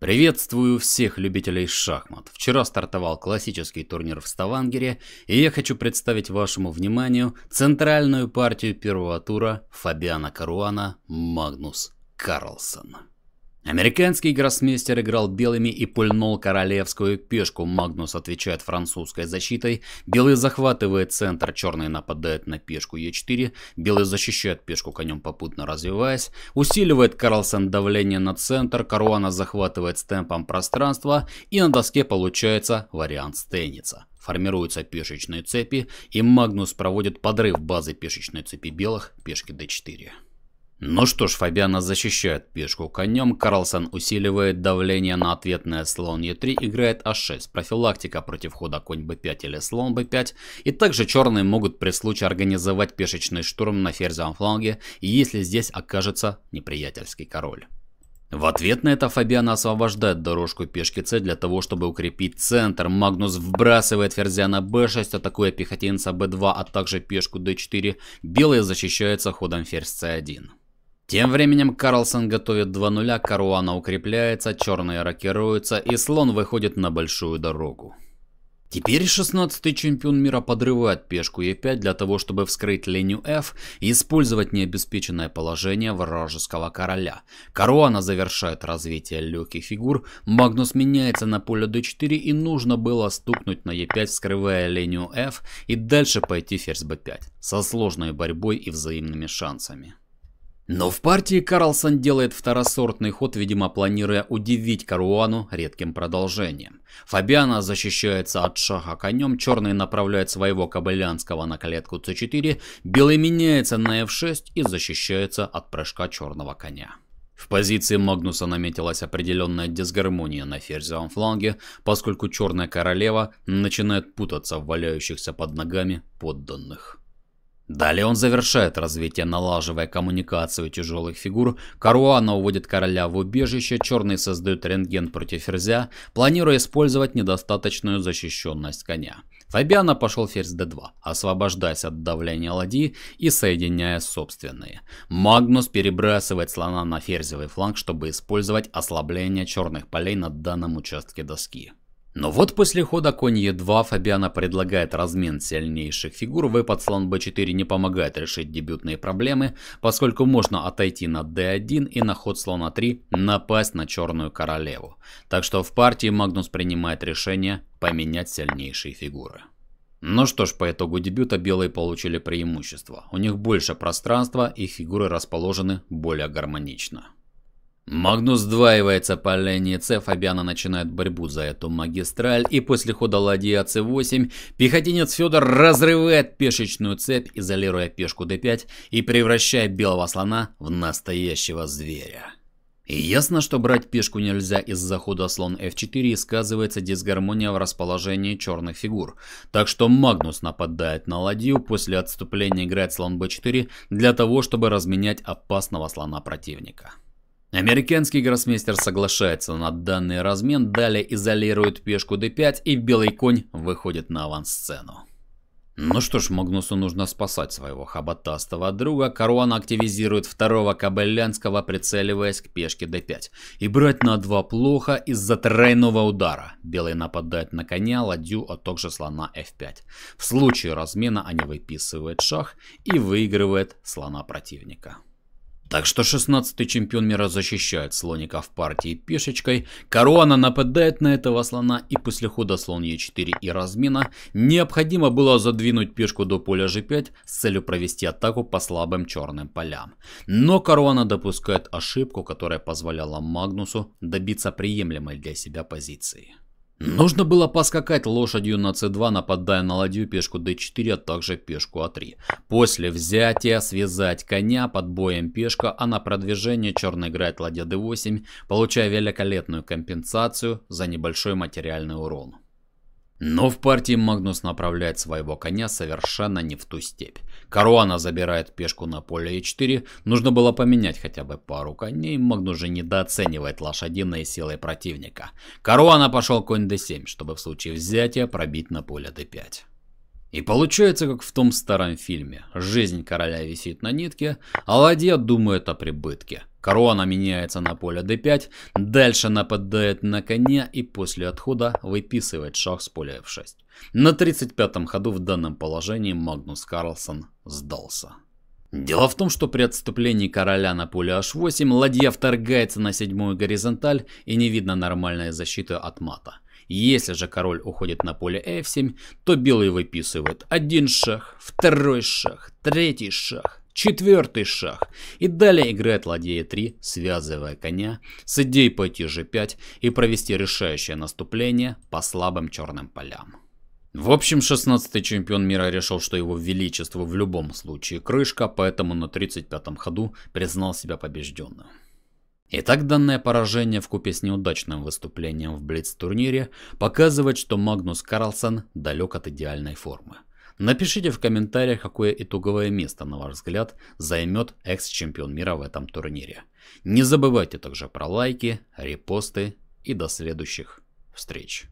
Приветствую всех любителей шахмат. Вчера стартовал классический турнир в Ставангере, и я хочу представить вашему вниманию центральную партию первого тура Фабиана Каруана Магнус Карлсон. Американский гроссмейстер играл белыми и пульнул королевскую пешку. Магнус отвечает французской защитой. Белый захватывает центр, черный нападает на пешку Е4. Белый защищает пешку конем попутно развиваясь. Усиливает Карлсон давление на центр. Каруана захватывает с темпом пространство. И на доске получается вариант Стенница. Формируются пешечные цепи. И Магнус проводит подрыв базы пешечной цепи белых пешки d4. Ну что ж, Фабиана защищает пешку конем, Карлсон усиливает давление на ответное слон Е3, играет А6, профилактика против хода конь Б5 или слон Б5, и также черные могут при случае организовать пешечный штурм на ферзевом фланге, если здесь окажется неприятельский король. В ответ на это Фабиана освобождает дорожку пешки С для того, чтобы укрепить центр. Магнус вбрасывает ферзя на b6, атакуя пехотинца b2, а также пешку d4. Белые защищаются ходом ферзь c1. Тем временем Карлсон готовит два нуля, Каруана укрепляется, черные рокируются и слон выходит на большую дорогу. Теперь 16 чемпион мира подрывает пешку Е5 для того, чтобы вскрыть линию F и использовать необеспеченное положение вражеского короля. Каруана завершает развитие легких фигур, Магнус меняется на поле D4 и нужно было стукнуть на Е5, вскрывая линию F и дальше пойти ферзь B5 со сложной борьбой и взаимными шансами. Но в партии Карлсон делает второсортный ход, видимо планируя удивить Каруану редким продолжением. Фабиана защищается от шаха конем, черный направляет своего кобылянского на клетку c4, белый меняется на f6 и защищается от прыжка черного коня. В позиции Магнуса наметилась определенная дисгармония на ферзевом фланге, поскольку черная королева начинает путаться в валяющихся под ногами подданных. Далее он завершает развитие, налаживая коммуникацию тяжелых фигур. Каруана уводит короля в убежище, Черный создает рентген против ферзя, планируя использовать недостаточную защищенность коня. Фабиана пошел ферзь d2, освобождаясь от давления ладьи и соединяя собственные. Магнус перебрасывает слона на ферзевый фланг, чтобы использовать ослабление черных полей на данном участке доски. Но вот после хода конь Е2 Фабиана предлагает размен сильнейших фигур, выпад слон b4 не помогает решить дебютные проблемы, поскольку можно отойти на d1 и на ход слона 3 напасть на черную королеву. Так что в партии Магнус принимает решение поменять сильнейшие фигуры. Ну что ж, по итогу дебюта белые получили преимущество. У них больше пространства и фигуры расположены более гармонично. Магнус сдваивается по линии С, Фабиана начинает борьбу за эту магистраль, и после хода ладья С8 пехотинец Федор разрывает пешечную цепь, изолируя пешку Д5 и превращая белого слона в настоящего зверя. И ясно, что брать пешку нельзя из-за хода слон f4 и сказывается дисгармония в расположении черных фигур. Так что Магнус нападает на ладью, после отступления играет слон b4 для того, чтобы разменять опасного слона противника. Американский гроссмейстер соглашается на данный размен, далее изолирует пешку d5 и белый конь выходит на авансцену. Ну что ж, Магнусу нужно спасать своего хоботастого друга. Каруана активизирует второго кабельянского, прицеливаясь к пешке d5. И брать на 2 плохо из-за тройного удара. Белый нападает на коня, ладью, а также слона f5. В случае размена они выписывают шах и выигрывает слона противника. Так что 16 чемпион мира защищает слоника в партии пешечкой, Каруана нападает на этого слона и после хода слон Е4 и размина необходимо было задвинуть пешку до поля G5 с целью провести атаку по слабым черным полям. Но Каруана допускает ошибку, которая позволяла Магнусу добиться приемлемой для себя позиции. Нужно было поскакать лошадью на c2, нападая на ладью пешку d4, а также пешку a а 3 После взятия связать коня под боем пешка, а на продвижение черный играет ладья d8, получая великолепную компенсацию за небольшой материальный урон. Но в партии Магнус направляет своего коня совершенно не в ту степь. Каруана забирает пешку на поле e4. Нужно было поменять хотя бы пару коней. Магнус же недооценивает лошадиной силы противника. Каруана пошел конь d7, чтобы в случае взятия пробить на поле d5. И получается, как в том старом фильме. Жизнь короля висит на нитке, а ладья думает о прибытке. Корона меняется на поле d5, дальше нападает на коня и после отхода выписывает шах с поля f6. На 35-м ходу в данном положении Магнус Карлсон сдался. Дело в том, что при отступлении короля на поле h8 ладья вторгается на седьмую горизонталь и не видно нормальной защиты от мата. Если же король уходит на поле f7, то белый выписывает один шах, второй шах, третий шах, Четвертый шаг. И далее играет ладья 3, связывая коня, с идеей пойти g5 и провести решающее наступление по слабым черным полям. В общем, 16-й чемпион мира решил, что его величеству в любом случае крышка, поэтому на 35-м ходу признал себя побежденным. Итак, данное поражение в купе с неудачным выступлением в Блиц-турнире показывает, что Магнус Карлсон далек от идеальной формы. Напишите в комментариях, какое итоговое место, на ваш взгляд, займет экс-чемпион мира в этом турнире. Не забывайте также про лайки, репосты и до следующих встреч.